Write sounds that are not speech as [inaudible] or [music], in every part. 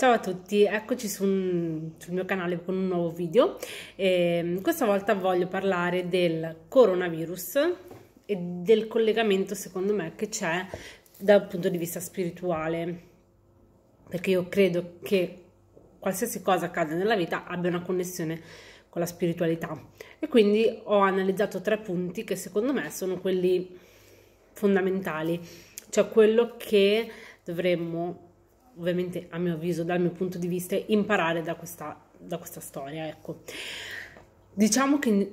Ciao a tutti, eccoci sul, sul mio canale con un nuovo video. E ehm, questa volta voglio parlare del coronavirus e del collegamento secondo me che c'è dal punto di vista spirituale, perché io credo che qualsiasi cosa accada nella vita abbia una connessione con la spiritualità e quindi ho analizzato tre punti che secondo me sono quelli fondamentali, cioè quello che dovremmo ovviamente a mio avviso, dal mio punto di vista, imparare da questa, da questa storia, ecco. Diciamo che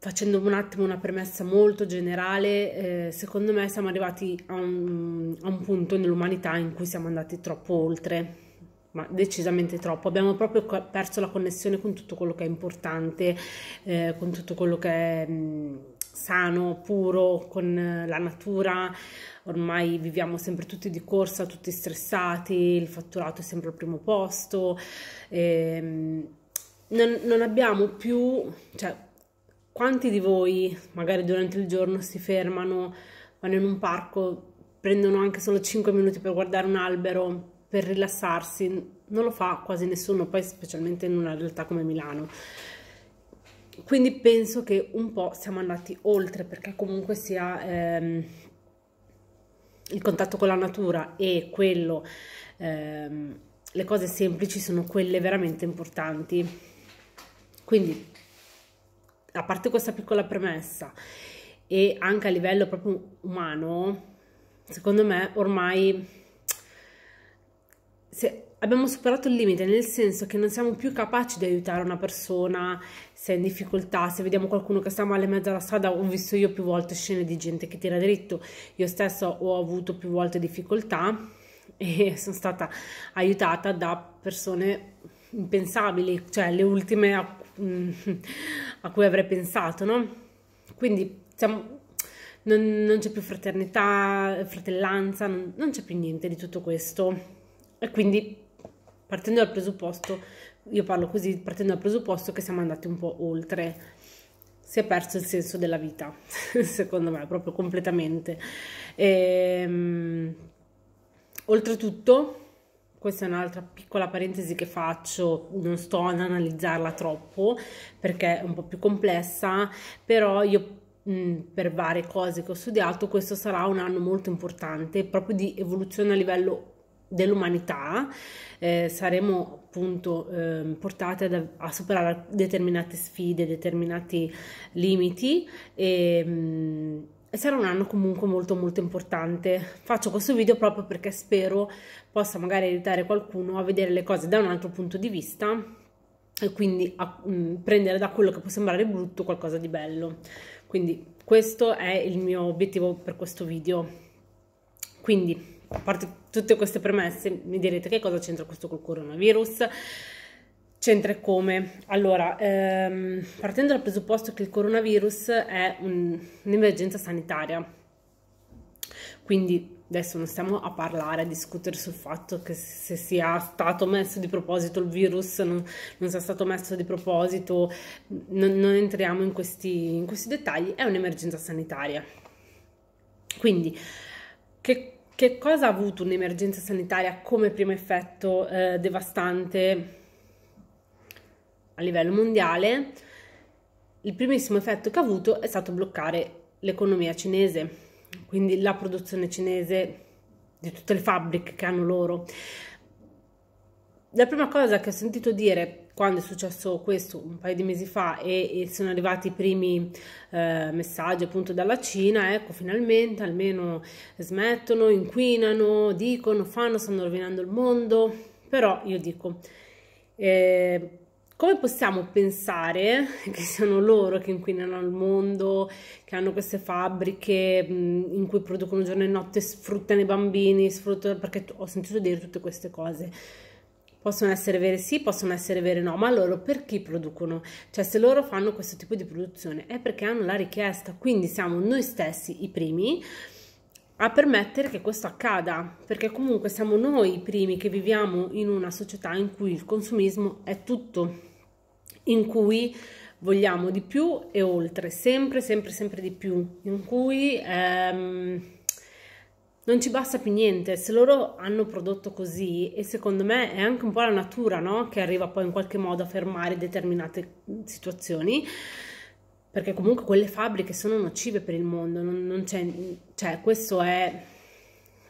facendo un attimo una premessa molto generale, eh, secondo me siamo arrivati a un, a un punto nell'umanità in cui siamo andati troppo oltre, ma decisamente troppo. Abbiamo proprio perso la connessione con tutto quello che è importante, eh, con tutto quello che è... Mh, sano, puro, con eh, la natura. Ormai viviamo sempre tutti di corsa, tutti stressati, il fatturato è sempre al primo posto. Ehm, non, non abbiamo più, cioè, quanti di voi magari durante il giorno si fermano, vanno in un parco, prendono anche solo 5 minuti per guardare un albero, per rilassarsi? Non lo fa quasi nessuno, poi specialmente in una realtà come Milano quindi penso che un po' siamo andati oltre perché comunque sia ehm, il contatto con la natura e quello, ehm, le cose semplici sono quelle veramente importanti. Quindi, a parte questa piccola premessa e anche a livello proprio umano, secondo me ormai abbiamo superato il limite nel senso che non siamo più capaci di aiutare una persona se è in difficoltà, se vediamo qualcuno che sta male in mezzo alla strada, ho visto io più volte scene di gente che tira dritto, io stessa ho avuto più volte difficoltà [laughs] e sono stata aiutata da persone impensabili, cioè le ultime a, mm, [laughs] a cui avrei pensato, no? Quindi siamo, non, non c'è più fraternità, fratellanza, non, non c'è più niente di tutto questo. E quindi partendo dal presupposto io parlo così partendo dal presupposto che siamo andati un po' oltre, si è perso il senso della vita, [laughs] secondo me, proprio completamente. E, ehm, oltretutto, questa è un'altra piccola parentesi che faccio, non sto ad analizzarla troppo perché è un po' più complessa, però io mm, per varie cose che ho studiato questo sarà un anno molto importante proprio di evoluzione a livello dell'umanità eh, saremo appunto eh, portate ad, a superare determinate sfide, determinati limiti ehm, e, mh, sarà un anno comunque molto molto importante. Faccio questo video proprio perché spero possa magari aiutare qualcuno a vedere le cose da un altro punto di vista e quindi a, mh, mm, prendere da quello che può sembrare brutto qualcosa di bello. Quindi questo è il mio obiettivo per questo video. Quindi, a parte tutte queste premesse mi direte che cosa c'entra questo col coronavirus c'entra come? Allora, ehm, partendo dal presupposto che il coronavirus è un'emergenza sanitaria, quindi adesso non stiamo a parlare, a discutere sul fatto che se sia stato messo di proposito il virus, non, non sia stato messo di proposito, non, non entriamo in questi, in questi dettagli, è un'emergenza sanitaria. Quindi, che che cosa ha avuto un'emergenza sanitaria come primo effetto eh, devastante a livello mondiale? Il primissimo effetto che ha avuto è stato bloccare l'economia cinese, quindi la produzione cinese di tutte le fabbriche che hanno loro. La prima cosa che ho sentito dire quando è successo questo un paio di mesi fa e, e sono arrivati i primi eh, messaggi appunto dalla Cina, ecco finalmente almeno smettono, inquinano, dicono, fanno, stanno rovinando il mondo, però io dico... Eh, come possiamo pensare [laughs] che siano loro che inquinano il mondo, che hanno queste fabbriche in cui producono giorno e notte, sfruttano i bambini, sfruttano, perché ho sentito dire tutte queste cose. Possono essere vere sì, possono essere vere no, ma loro per chi producono? Cioè se loro fanno questo tipo di produzione è perché hanno la richiesta, quindi siamo noi stessi i primi a permettere che questo accada, perché comunque siamo noi i primi che viviamo in una società in cui il consumismo è tutto, in cui vogliamo di più e oltre, sempre, sempre, sempre di più, in cui... Ehm, non ci basta più niente, se loro hanno prodotto così e secondo me è anche un po' la natura no? che arriva poi in qualche modo a fermare determinate situazioni, perché comunque quelle fabbriche sono nocive per il mondo, non, non c'è, cioè questo è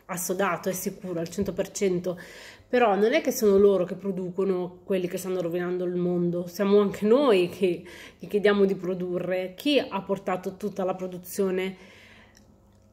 assodato, è sicuro al 100%, però non è che sono loro che producono quelli che stanno rovinando il mondo, siamo anche noi che gli chiediamo di produrre. Chi ha portato tutta la produzione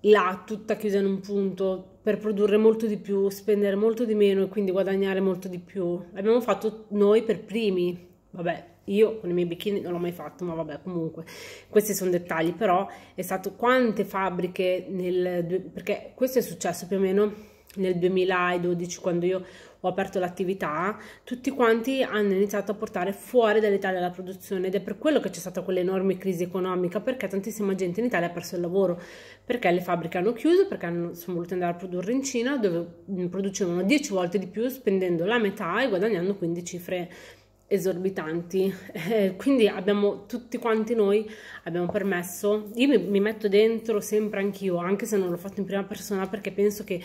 là tutta chiusa in un punto per produrre molto di più, spendere molto di meno e quindi guadagnare molto di più. L'abbiamo fatto noi per primi. Vabbè, io con i miei bikini non l'ho mai fatto, ma vabbè, comunque, questi sono dettagli, però è stato quante fabbriche nel perché questo è successo più o meno nel 2012 quando io ho aperto l'attività, tutti quanti hanno iniziato a portare fuori dall'Italia la produzione ed è per quello che c'è stata quell'enorme crisi economica, perché tantissima gente in Italia ha perso il lavoro, perché le fabbriche hanno chiuso, perché hanno, sono volute andare a produrre in Cina, dove producevano 10 volte di più spendendo la metà e guadagnando quindi cifre esorbitanti. Eh, quindi abbiamo tutti quanti noi abbiamo permesso, io mi, mi metto dentro sempre anch'io, anche se non l'ho fatto in prima persona perché penso che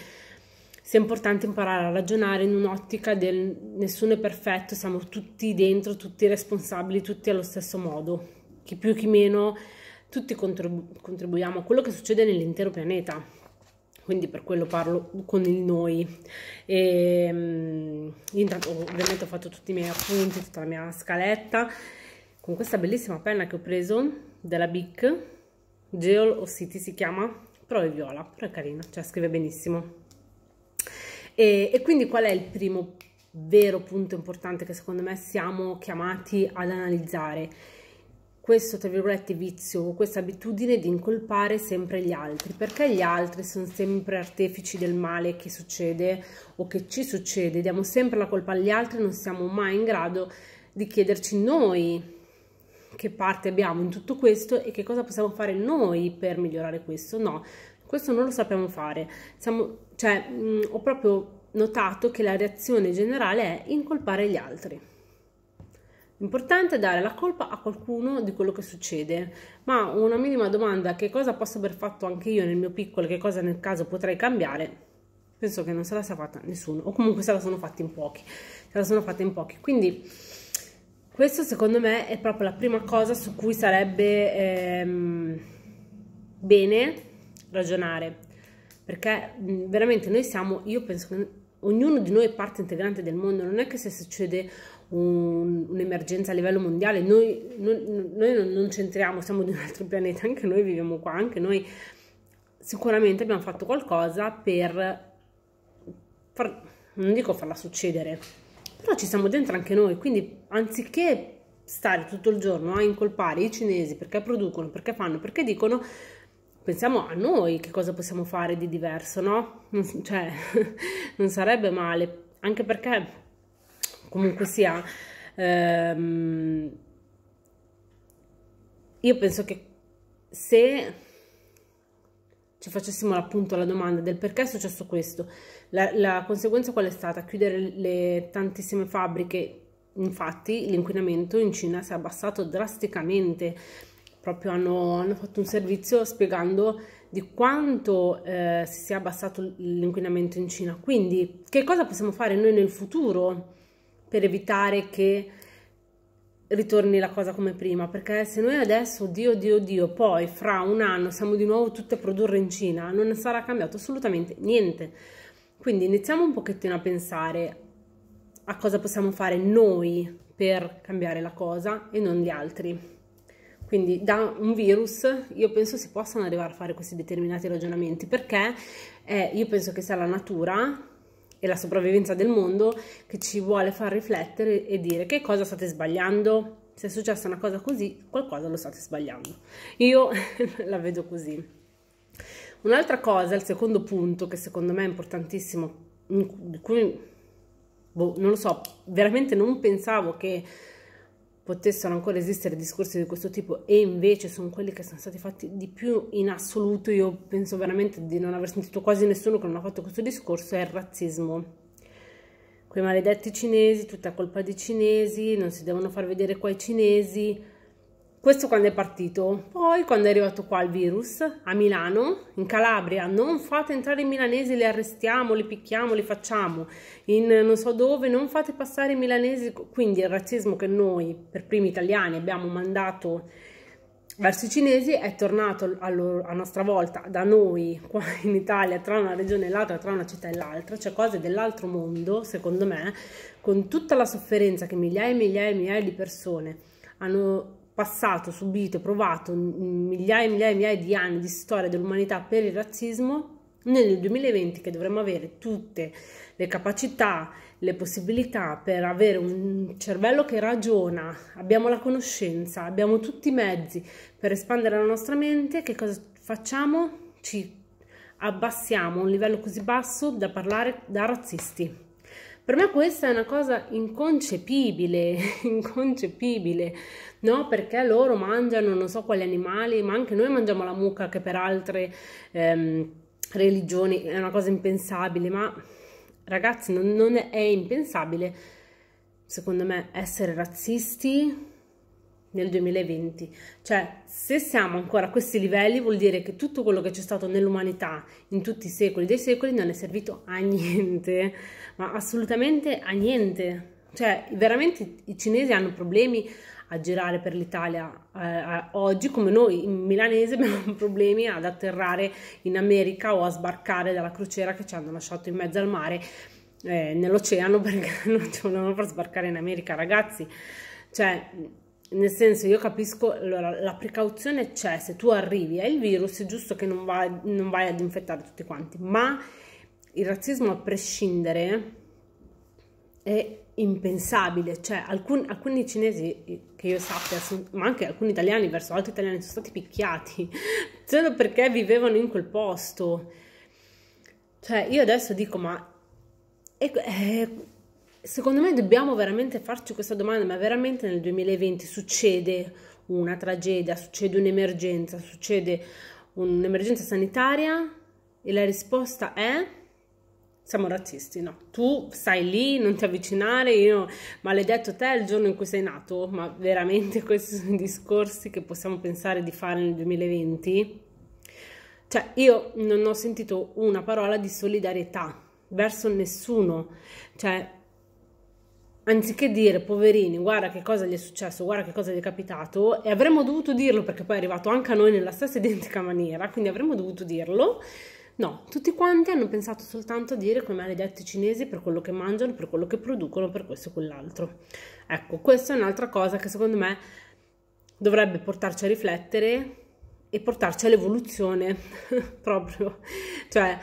sia importante imparare a ragionare in un'ottica del nessuno è perfetto, siamo tutti dentro, tutti responsabili, tutti allo stesso modo, chi più chi meno, tutti contribu- contribuiamo a quello che succede nell'intero pianeta. Quindi per quello parlo con il noi. E, um, intanto ovviamente ho fatto tutti i miei appunti, tutta la mia scaletta con questa bellissima penna che ho preso della Bic, Geol o City si chiama, però è viola, però è carina, cioè scrive benissimo. E, e quindi qual è il primo vero punto importante che secondo me siamo chiamati ad analizzare? questo tra virgolette vizio, questa abitudine di incolpare sempre gli altri, perché gli altri sono sempre artefici del male che succede o che ci succede, diamo sempre la colpa agli altri, non siamo mai in grado di chiederci noi che parte abbiamo in tutto questo e che cosa possiamo fare noi per migliorare questo, no, questo non lo sappiamo fare. Siamo, cioè, mh, mm, ho proprio notato che la reazione generale è incolpare gli altri. L'importante è dare la colpa a qualcuno di quello che succede, ma una minima domanda, che cosa posso aver fatto anche io nel mio piccolo, che cosa nel caso potrei cambiare, penso che non se la sia fatta nessuno, o comunque se la sono fatta in pochi, se la sono fatta in pochi. Quindi questo secondo me è proprio la prima cosa su cui sarebbe ehm, bene ragionare, perché veramente noi siamo, io penso che ognuno di noi è parte integrante del mondo, non è che se succede un'emergenza a livello mondiale, noi, non, noi non c'entriamo, siamo di un altro pianeta, anche noi viviamo qua, anche noi sicuramente abbiamo fatto qualcosa per, far, non dico farla succedere, però ci siamo dentro anche noi, quindi anziché stare tutto il giorno a incolpare i cinesi perché producono, perché fanno, perché dicono, pensiamo a noi che cosa possiamo fare di diverso, no? Non, cioè, [laughs] non sarebbe male, anche perché comunque sia, ehm, io penso che se ci facessimo appunto la domanda del perché è successo questo, la, la conseguenza qual è stata? Chiudere le tantissime fabbriche, infatti l'inquinamento in Cina si è abbassato drasticamente proprio hanno, hanno fatto un servizio spiegando di quanto eh, si sia abbassato l'inquinamento in Cina. Quindi che cosa possiamo fare noi nel futuro per evitare che ritorni la cosa come prima? Perché se noi adesso, Dio, Dio, Dio, poi fra un anno siamo di nuovo tutti a produrre in Cina, non sarà cambiato assolutamente niente. Quindi iniziamo un pochettino a pensare a cosa possiamo fare noi per cambiare la cosa e non gli altri. Quindi da un virus io penso si possano arrivare a fare questi determinati ragionamenti perché eh, io penso che sia la natura e la sopravvivenza del mondo che ci vuole far riflettere e dire che cosa state sbagliando. Se è successa una cosa così, qualcosa lo state sbagliando. Io [laughs] la vedo così. Un'altra cosa, il secondo punto che secondo me è importantissimo, di cui boh, non lo so, veramente non pensavo che potessero ancora esistere discorsi di questo tipo e invece sono quelli che sono stati fatti di più in assoluto, io penso veramente di non aver sentito quasi nessuno che non ha fatto questo discorso, è il razzismo. Quei maledetti cinesi, tutta colpa dei cinesi, non si devono far vedere qua i cinesi, questo quando è partito. Poi quando è arrivato qua il virus, a Milano, in Calabria, non fate entrare i milanesi, li arrestiamo, li picchiamo, li facciamo. In non so dove, non fate passare i milanesi. Quindi il razzismo che noi, per primi italiani, abbiamo mandato verso i cinesi è tornato a, loro, a nostra volta da noi qua in Italia tra una regione e l'altra, tra una città e l'altra, cioè cose dell'altro mondo, secondo me, con tutta la sofferenza che migliaia e migliaia e migliaia di persone hanno passato, subito, provato migliaia e migliaia e migliaia di anni di storia dell'umanità per il razzismo, noi nel 2020 che dovremmo avere tutte le capacità, le possibilità per avere un cervello che ragiona, abbiamo la conoscenza, abbiamo tutti i mezzi per espandere la nostra mente, che cosa facciamo? Ci abbassiamo a un livello così basso da parlare da razzisti. Per me questa è una cosa inconcepibile, [laughs] inconcepibile, no? Perché loro mangiano non so quali animali, ma anche noi mangiamo la mucca che per altre ehm, religioni è una cosa impensabile, ma ragazzi non, non è impensabile, secondo me, essere razzisti nel 2020. Cioè, se siamo ancora a questi livelli, vuol dire che tutto quello che c'è stato nell'umanità in tutti i secoli dei secoli non è servito a niente, ma assolutamente a niente. Cioè, veramente i cinesi hanno problemi a girare per l'Italia eh, oggi, come noi in milanese [laughs] abbiamo problemi ad atterrare in America o a sbarcare dalla crociera che ci hanno lasciato in mezzo al mare, eh, nell'oceano, [laughs] perché non ci volevano far sbarcare in America, ragazzi. Cioè, nel senso io capisco, allora, la precauzione c'è, se tu arrivi il virus è giusto che non vai, non vai ad infettare tutti quanti, ma il razzismo a prescindere è impensabile, cioè alcun, alcuni cinesi eh, che io sappia, ma anche alcuni italiani verso altri italiani sono stati picchiati [laughs] solo perché vivevano in quel posto. Cioè io adesso dico ma... E, eh, secondo me dobbiamo veramente farci questa domanda, ma veramente nel 2020 succede una tragedia, succede un'emergenza, succede un'emergenza sanitaria e la risposta è siamo razzisti, no? Tu stai lì, non ti avvicinare, io maledetto te il giorno in cui sei nato, ma veramente [laughs] questi sono i discorsi che possiamo pensare di fare nel 2020? Cioè, io non ho sentito una parola di solidarietà verso nessuno, cioè anziché dire poverini, guarda che cosa gli è successo, guarda che cosa gli è capitato, e avremmo dovuto dirlo perché poi è arrivato anche a noi nella stessa [laughs] identica maniera, quindi avremmo dovuto dirlo. No, tutti quanti hanno pensato soltanto a dire come maledetti cinesi per quello che mangiano, per quello che producono, per questo e quell'altro. Ecco, questa è un'altra cosa che secondo me dovrebbe portarci a riflettere e portarci all'evoluzione [laughs] proprio. Cioè,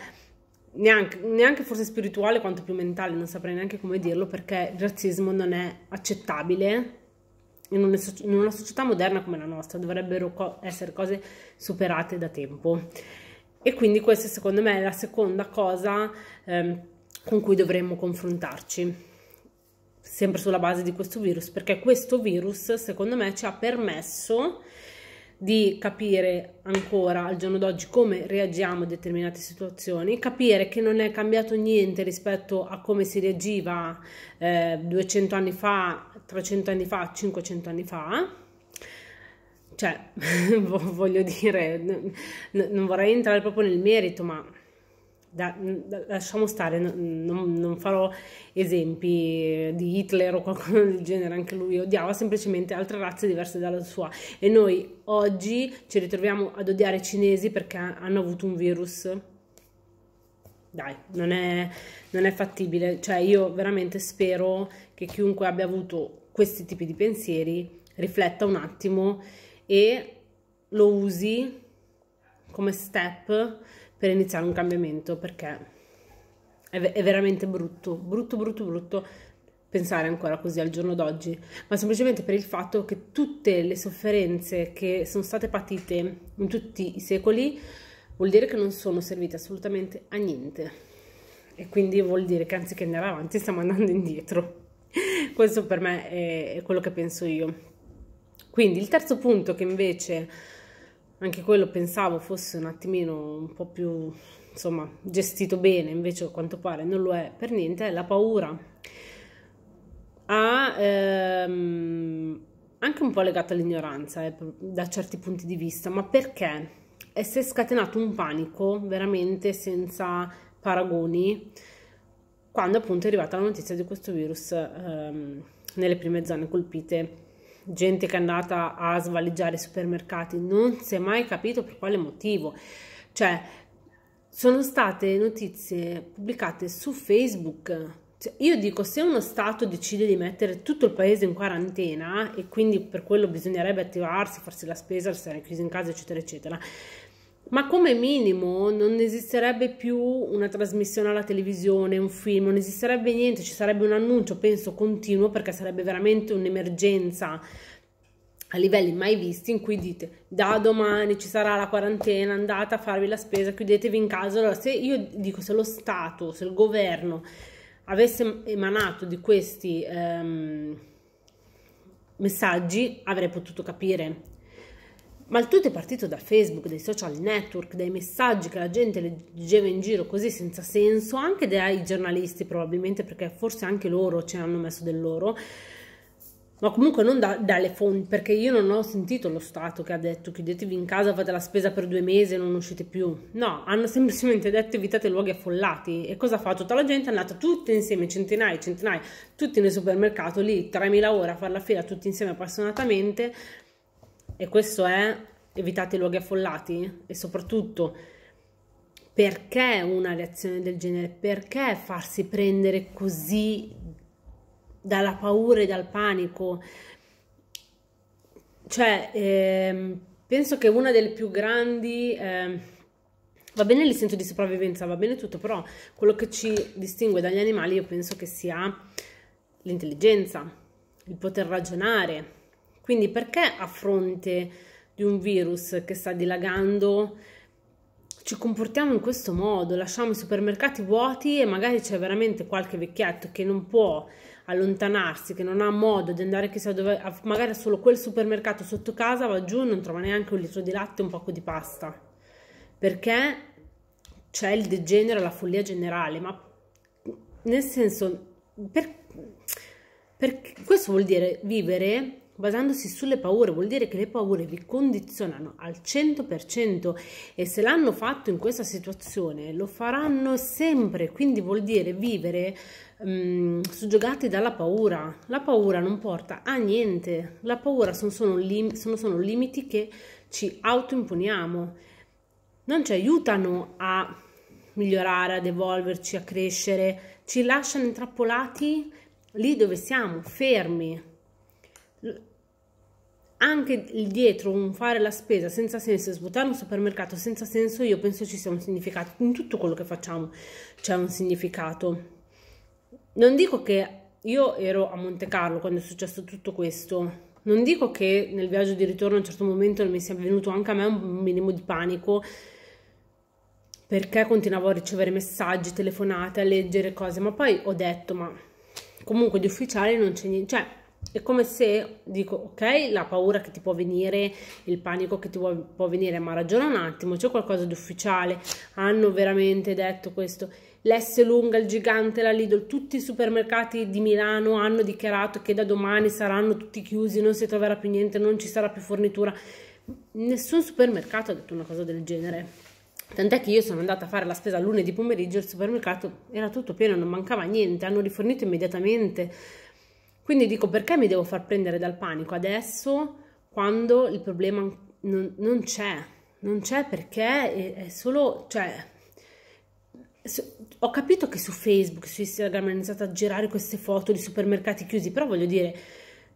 neanche, neanche forse spirituale quanto più mentale, non saprei neanche come dirlo perché il razzismo non è accettabile in una, in una, società moderna come la nostra dovrebbero co essere cose superate da tempo e quindi questa secondo me è la seconda cosa eh, con cui dovremmo confrontarci sempre sulla base di questo virus perché questo virus secondo me ci ha permesso di capire ancora al giorno d'oggi come reagiamo a determinate situazioni, capire che non è cambiato niente rispetto a come si reagiva eh, 200 anni fa, 300 anni fa, 500 anni fa. Cioè, [laughs] voglio dire, non vorrei entrare proprio nel merito, ma da, da, lasciamo stare, non, non, farò esempi di Hitler o qualcosa del genere, anche lui odiava semplicemente altre razze diverse dalla sua e noi oggi ci ritroviamo ad odiare i cinesi perché hanno avuto un virus. Dai, non è, non è fattibile, cioè io veramente spero che chiunque abbia avuto questi tipi di pensieri rifletta un attimo e lo usi come step per iniziare un cambiamento perché è, è veramente brutto, brutto, brutto, brutto pensare ancora così al giorno d'oggi, ma semplicemente per il fatto che tutte le sofferenze che sono state patite in tutti i secoli vuol dire che non sono servite assolutamente a niente e quindi vuol dire che anziché andare avanti stiamo andando indietro. [laughs] Questo per me è quello che penso io. Quindi il terzo punto che invece anche quello pensavo fosse un attimino un po' più insomma gestito bene invece a quanto pare non lo è per niente è la paura ha ehm, anche un po' legato all'ignoranza eh, da certi punti di vista ma perché e si è scatenato un panico veramente senza paragoni quando appunto è arrivata la notizia di questo virus ehm, nelle prime zone colpite gente che è andata a svaleggiare i supermercati, non si è mai capito per quale motivo. Cioè, sono state notizie pubblicate su Facebook. Cioè, io dico, se uno Stato decide di mettere tutto il paese in quarantena e quindi per quello bisognerebbe attivarsi, farsi la spesa, stare chiusi in casa, eccetera, eccetera, ma come minimo non esisterebbe più una trasmissione alla televisione, un film, non esisterebbe niente, ci sarebbe un annuncio, penso, continuo perché sarebbe veramente un'emergenza a livelli mai visti in cui dite da domani ci sarà la quarantena, andate a farvi la spesa, chiudetevi in casa. Allora, se io dico se lo Stato, se il governo avesse emanato di questi ehm, messaggi, avrei potuto capire ma il tutto è partito da Facebook, dai social network, dai messaggi che la gente leggeva in giro così senza senso, anche dai giornalisti probabilmente, perché forse anche loro ci hanno messo del loro, ma comunque non da, dalle fonti, perché io non ho sentito lo Stato che ha detto chiudetevi in casa, fate la spesa per due mesi e non uscite più. No, hanno [laughs] semplicemente detto evitate luoghi affollati. E cosa fa tutta la gente? È andata tutte insieme, centinaia e centinaia, tutti nel supermercato, lì 3.000 ore a fare la fila tutti insieme appassionatamente e questo è evitate i luoghi affollati e soprattutto perché una reazione del genere? Perché farsi prendere così dalla paura e dal panico? Cioè, ehm, penso che una delle più grandi... Ehm, va bene l'istinto di sopravvivenza, va bene tutto, però quello che ci distingue dagli animali io penso che sia l'intelligenza, il poter ragionare, quindi perché a fronte di un virus che sta dilagando ci comportiamo in questo modo? Lasciamo i supermercati vuoti e magari c'è veramente qualche vecchietto che non può allontanarsi, che non ha modo di andare chissà dove, magari solo quel supermercato sotto casa va giù e non trova neanche un litro di latte e un poco di pasta. Perché c'è il degenere, la follia generale, ma nel senso, per, per, questo vuol dire vivere basandosi sulle paure vuol dire che le paure vi condizionano al 100% e se l'hanno fatto in questa situazione lo faranno sempre, quindi vuol dire vivere um, soggiogati dalla paura. La paura non porta a niente, la paura sono, sono, lim sono, sono limiti che ci autoimponiamo, non ci aiutano a migliorare, ad evolverci, a crescere, ci lasciano intrappolati lì dove siamo, fermi anche dietro un fare la spesa senza senso e svuotare un supermercato senza senso, io penso ci sia un significato. In tutto quello che facciamo c'è un significato. Non dico che io ero a Monte Carlo quando è successo tutto questo. Non dico che nel viaggio di ritorno a un certo momento mi sia venuto anche a me un minimo di panico perché continuavo a ricevere messaggi, telefonate, a leggere cose, ma poi ho detto, ma comunque di ufficiale non c'è niente, cioè è come se dico ok la paura che ti può venire il panico che ti può, venire ma ragiona un attimo c'è qualcosa di ufficiale hanno veramente detto questo l'S lunga, il gigante, la Lidl, tutti i supermercati di Milano hanno dichiarato che da domani saranno tutti chiusi, non si troverà più niente, non ci sarà più fornitura. Nessun supermercato ha detto una cosa del genere. Tant'è che io sono andata a fare la spesa lunedì pomeriggio, il supermercato era tutto pieno, non mancava niente, hanno rifornito immediatamente quindi dico perché mi devo far prendere dal panico adesso quando il problema non, non c'è, non c'è perché è, è solo, cioè, ho capito che su Facebook, su Instagram hanno iniziato a girare queste foto di supermercati chiusi, però voglio dire,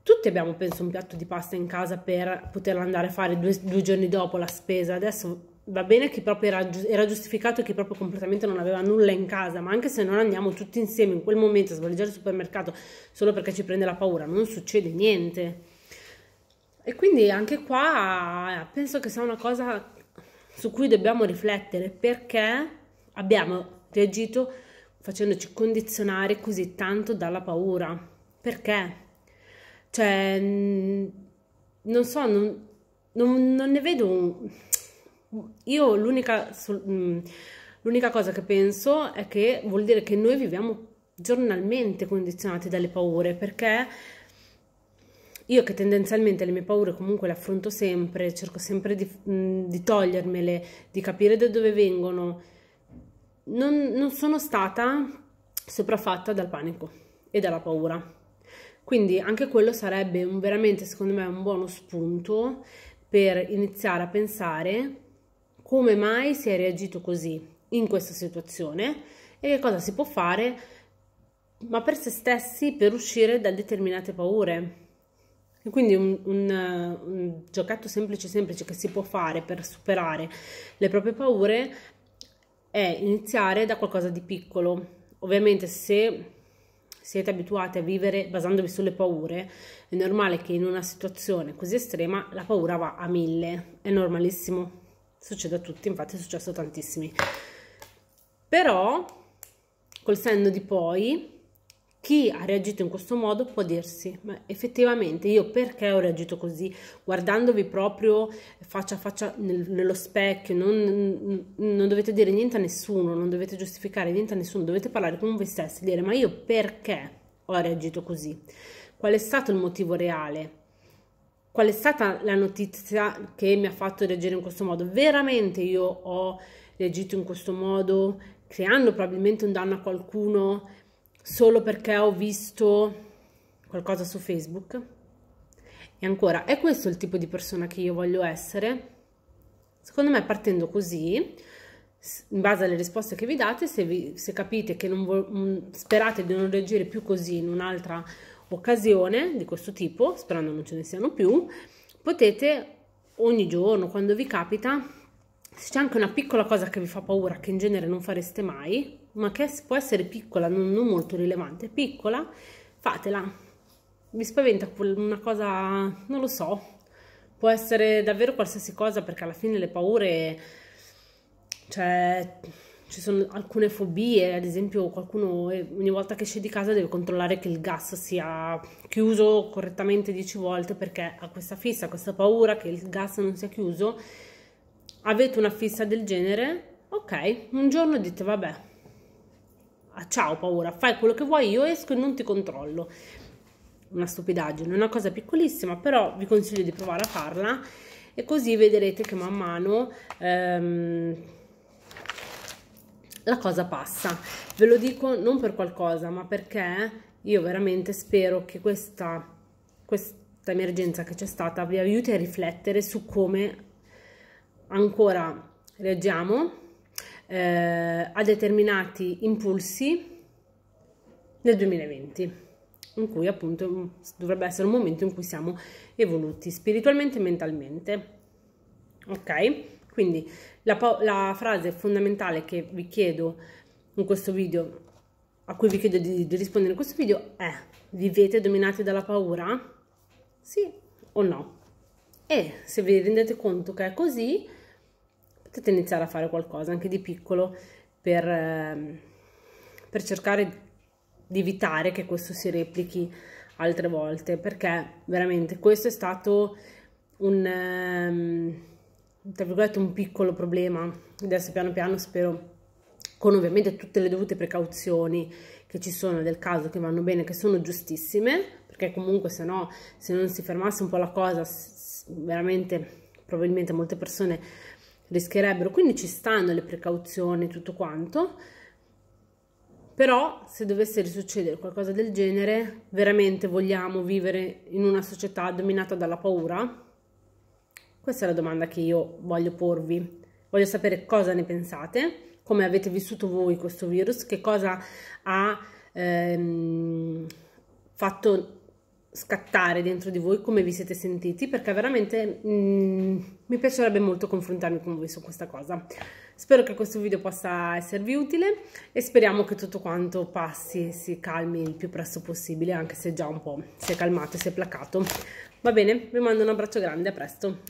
tutti abbiamo penso un piatto di pasta in casa per poterlo andare a fare due, due giorni dopo la spesa, adesso va bene che proprio era, era, giustificato che proprio completamente non aveva nulla in casa, ma anche se non andiamo tutti insieme in quel momento a svolgere il supermercato solo perché ci prende la paura, non succede niente. E quindi anche qua penso che sia una cosa su cui dobbiamo riflettere perché abbiamo reagito facendoci condizionare così tanto dalla paura. Perché? Cioè, non so, non, non, non ne vedo un io l'unica, mm, l'unica cosa che penso è che vuol dire che noi viviamo giornalmente condizionati dalle paure perché io che tendenzialmente le mie paure comunque le affronto sempre, cerco sempre di, mm, di togliermele, di capire da dove vengono, non, non sono stata sopraffatta dal panico e dalla paura. Quindi anche quello sarebbe un, veramente, secondo me, un buono spunto per iniziare a pensare come mai si è reagito così in questa situazione e che cosa si può fare, ma per se stessi per uscire da determinate paure. E quindi un, un, un giocatto semplice semplice che si può fare per superare le proprie paure è iniziare da qualcosa di piccolo. Ovviamente se siete abituati a vivere basandovi sulle paure, è normale che in una situazione così estrema la paura va a mille, è normalissimo succede a tutti, infatti è successo a tantissimi. Però, col senno di poi, chi ha reagito in questo modo può dirsi, ma effettivamente io perché ho reagito così? Guardandovi proprio faccia a faccia nel, nello specchio, non, non, dovete dire niente a nessuno, non dovete giustificare niente a nessuno, dovete parlare con voi stessi, dire ma io perché ho reagito così? Qual è stato il motivo reale? qual è stata la notizia che mi ha fatto reagire in questo modo? Veramente io ho reagito in questo modo, creando probabilmente un danno a qualcuno solo perché ho visto qualcosa su Facebook? E ancora, è questo il tipo di persona che io voglio essere? Secondo me partendo così, in base alle risposte che vi date, se, vi, se capite che non vo- mm, sperate di non reagire più così in un'altra occasione di questo tipo, sperando non ce ne siano più, potete ogni giorno, quando vi capita, se c'è anche una piccola cosa che vi fa paura, che in genere non fareste mai, ma che può essere piccola, non, non molto rilevante, piccola, fatela. Vi spaventa una cosa, non lo so, può essere davvero qualsiasi cosa perché alla fine le paure, cioè ci sono alcune fobie, ad esempio qualcuno ogni volta che esce di casa deve controllare che il gas sia chiuso correttamente 10 volte perché ha questa fissa, questa paura che il gas non sia chiuso. Avete una fissa del genere? Ok, un giorno dite vabbè, ah, ciao paura, fai quello che vuoi, io esco e non ti controllo. Una stupidaggine, una cosa piccolissima, però vi consiglio di provare a farla e così vedrete che man mano... Ehm, la cosa passa. Ve lo dico non per qualcosa, ma perché io veramente spero che questa, questa emergenza che c'è stata vi aiuti a riflettere su come ancora reagiamo eh, a determinati impulsi nel 2020 in cui appunto dovrebbe essere un momento in cui siamo evoluti spiritualmente e mentalmente ok quindi la, la frase fondamentale che vi chiedo in questo video, a cui vi chiedo di, di rispondere in questo video è vivete dominati dalla paura? Sì o no? E se vi rendete conto che è così, potete iniziare a fare qualcosa anche di piccolo per, ehm, per cercare di evitare che questo si replichi altre volte perché veramente questo è stato un um, tra virgolette un piccolo problema adesso piano piano spero con ovviamente tutte le dovute precauzioni che ci sono del caso che vanno bene che sono giustissime perché comunque se no se non si fermasse un po' la cosa veramente probabilmente molte persone rischierebbero quindi ci stanno le precauzioni tutto quanto però se dovesse risuccedere qualcosa del genere veramente vogliamo vivere in una società dominata dalla paura questa è la domanda che io voglio porvi. Voglio sapere cosa ne pensate, come avete vissuto voi questo virus, che cosa ha ehm, fatto scattare dentro di voi, come vi siete sentiti, perché veramente mm, mi piacerebbe molto confrontarmi con voi su questa cosa. Spero che questo video possa esservi utile e speriamo che tutto quanto passi e si calmi il più presto possibile, anche se già un po' si è calmato e si è placato. Va bene, vi mando un abbraccio grande, a presto!